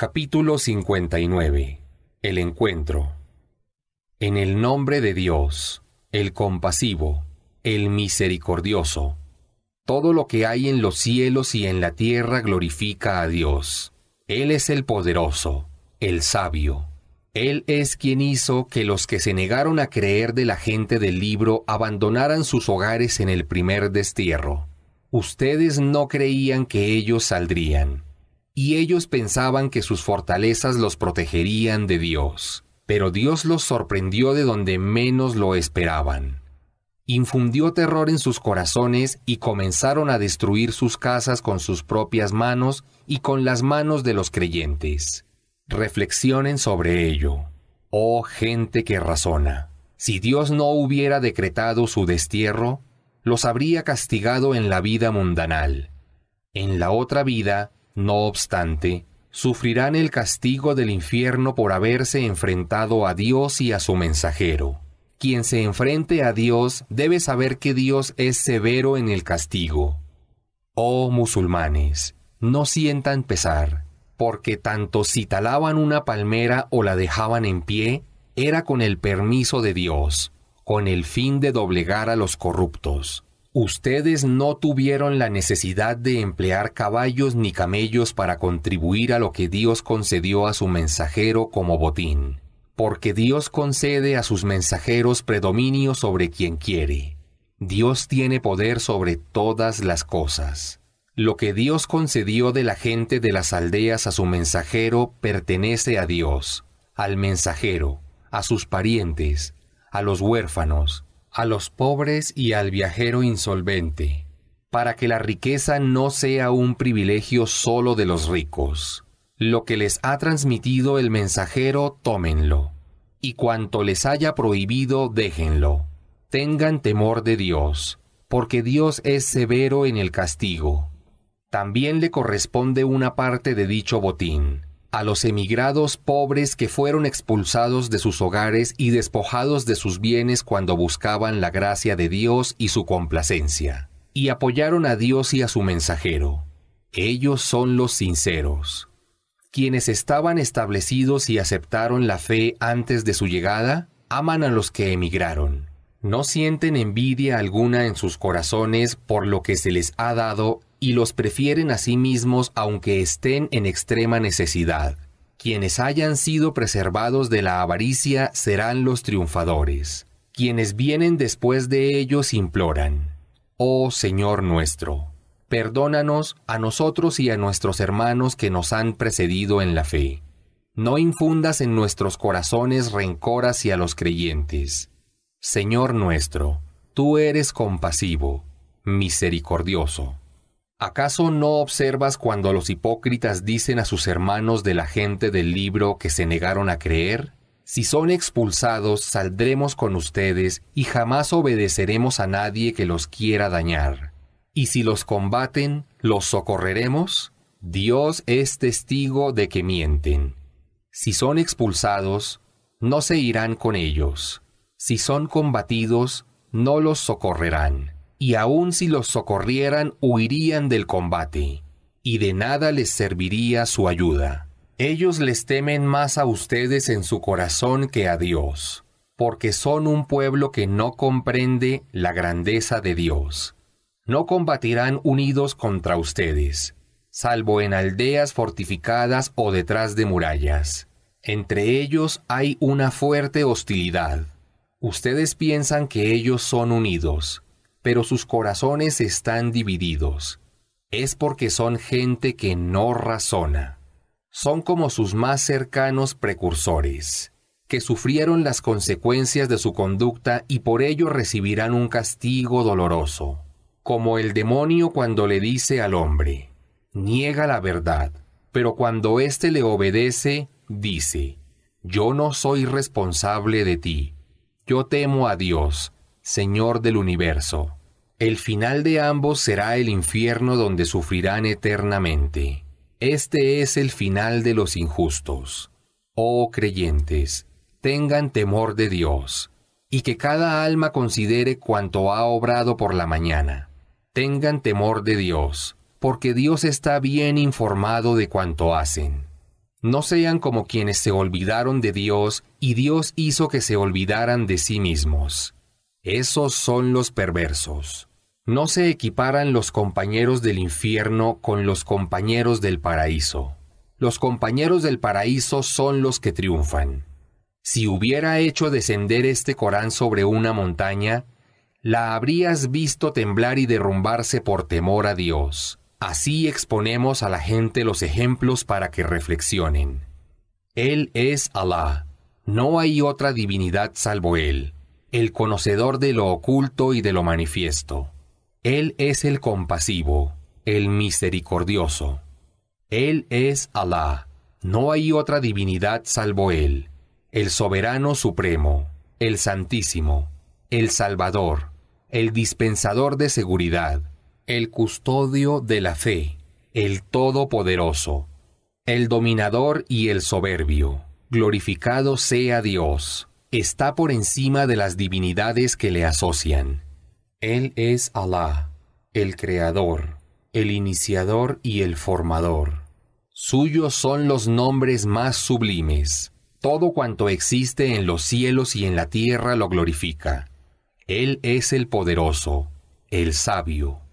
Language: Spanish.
Capítulo 59 El encuentro En el nombre de Dios, el compasivo, el misericordioso. Todo lo que hay en los cielos y en la tierra glorifica a Dios. Él es el poderoso, el sabio. Él es quien hizo que los que se negaron a creer de la gente del libro abandonaran sus hogares en el primer destierro. Ustedes no creían que ellos saldrían y ellos pensaban que sus fortalezas los protegerían de Dios. Pero Dios los sorprendió de donde menos lo esperaban. Infundió terror en sus corazones y comenzaron a destruir sus casas con sus propias manos y con las manos de los creyentes. Reflexionen sobre ello. Oh gente que razona. Si Dios no hubiera decretado su destierro, los habría castigado en la vida mundanal. En la otra vida, no obstante, sufrirán el castigo del infierno por haberse enfrentado a Dios y a su mensajero. Quien se enfrente a Dios debe saber que Dios es severo en el castigo. Oh musulmanes, no sientan pesar, porque tanto si talaban una palmera o la dejaban en pie, era con el permiso de Dios, con el fin de doblegar a los corruptos. Ustedes no tuvieron la necesidad de emplear caballos ni camellos para contribuir a lo que Dios concedió a su mensajero como botín, porque Dios concede a sus mensajeros predominio sobre quien quiere. Dios tiene poder sobre todas las cosas. Lo que Dios concedió de la gente de las aldeas a su mensajero pertenece a Dios, al mensajero, a sus parientes, a los huérfanos, a los pobres y al viajero insolvente, para que la riqueza no sea un privilegio solo de los ricos. Lo que les ha transmitido el mensajero, tómenlo, y cuanto les haya prohibido, déjenlo. Tengan temor de Dios, porque Dios es severo en el castigo. También le corresponde una parte de dicho botín a los emigrados pobres que fueron expulsados de sus hogares y despojados de sus bienes cuando buscaban la gracia de Dios y su complacencia, y apoyaron a Dios y a su mensajero. Ellos son los sinceros. Quienes estaban establecidos y aceptaron la fe antes de su llegada, aman a los que emigraron. No sienten envidia alguna en sus corazones por lo que se les ha dado y los prefieren a sí mismos aunque estén en extrema necesidad. Quienes hayan sido preservados de la avaricia serán los triunfadores. Quienes vienen después de ellos imploran, Oh Señor nuestro, perdónanos a nosotros y a nuestros hermanos que nos han precedido en la fe. No infundas en nuestros corazones rencor hacia los creyentes. Señor nuestro, tú eres compasivo, misericordioso. ¿Acaso no observas cuando los hipócritas dicen a sus hermanos de la gente del libro que se negaron a creer? Si son expulsados, saldremos con ustedes y jamás obedeceremos a nadie que los quiera dañar. Y si los combaten, ¿los socorreremos? Dios es testigo de que mienten. Si son expulsados, no se irán con ellos. Si son combatidos, no los socorrerán y aun si los socorrieran huirían del combate, y de nada les serviría su ayuda. Ellos les temen más a ustedes en su corazón que a Dios, porque son un pueblo que no comprende la grandeza de Dios. No combatirán unidos contra ustedes, salvo en aldeas fortificadas o detrás de murallas. Entre ellos hay una fuerte hostilidad. Ustedes piensan que ellos son unidos, pero sus corazones están divididos. Es porque son gente que no razona. Son como sus más cercanos precursores, que sufrieron las consecuencias de su conducta y por ello recibirán un castigo doloroso, como el demonio cuando le dice al hombre, niega la verdad, pero cuando éste le obedece, dice, yo no soy responsable de ti, yo temo a Dios, Señor del universo. El final de ambos será el infierno donde sufrirán eternamente. Este es el final de los injustos. Oh creyentes, tengan temor de Dios, y que cada alma considere cuanto ha obrado por la mañana. Tengan temor de Dios, porque Dios está bien informado de cuanto hacen. No sean como quienes se olvidaron de Dios y Dios hizo que se olvidaran de sí mismos. Esos son los perversos. No se equiparan los compañeros del infierno con los compañeros del paraíso. Los compañeros del paraíso son los que triunfan. Si hubiera hecho descender este Corán sobre una montaña, la habrías visto temblar y derrumbarse por temor a Dios. Así exponemos a la gente los ejemplos para que reflexionen. Él es Alá. No hay otra divinidad salvo Él el conocedor de lo oculto y de lo manifiesto. Él es el compasivo, el misericordioso. Él es Alá, no hay otra divinidad salvo Él, el soberano supremo, el santísimo, el salvador, el dispensador de seguridad, el custodio de la fe, el todopoderoso, el dominador y el soberbio. Glorificado sea Dios está por encima de las divinidades que le asocian. Él es Alá, el Creador, el Iniciador y el Formador. Suyos son los nombres más sublimes. Todo cuanto existe en los cielos y en la tierra lo glorifica. Él es el poderoso, el sabio.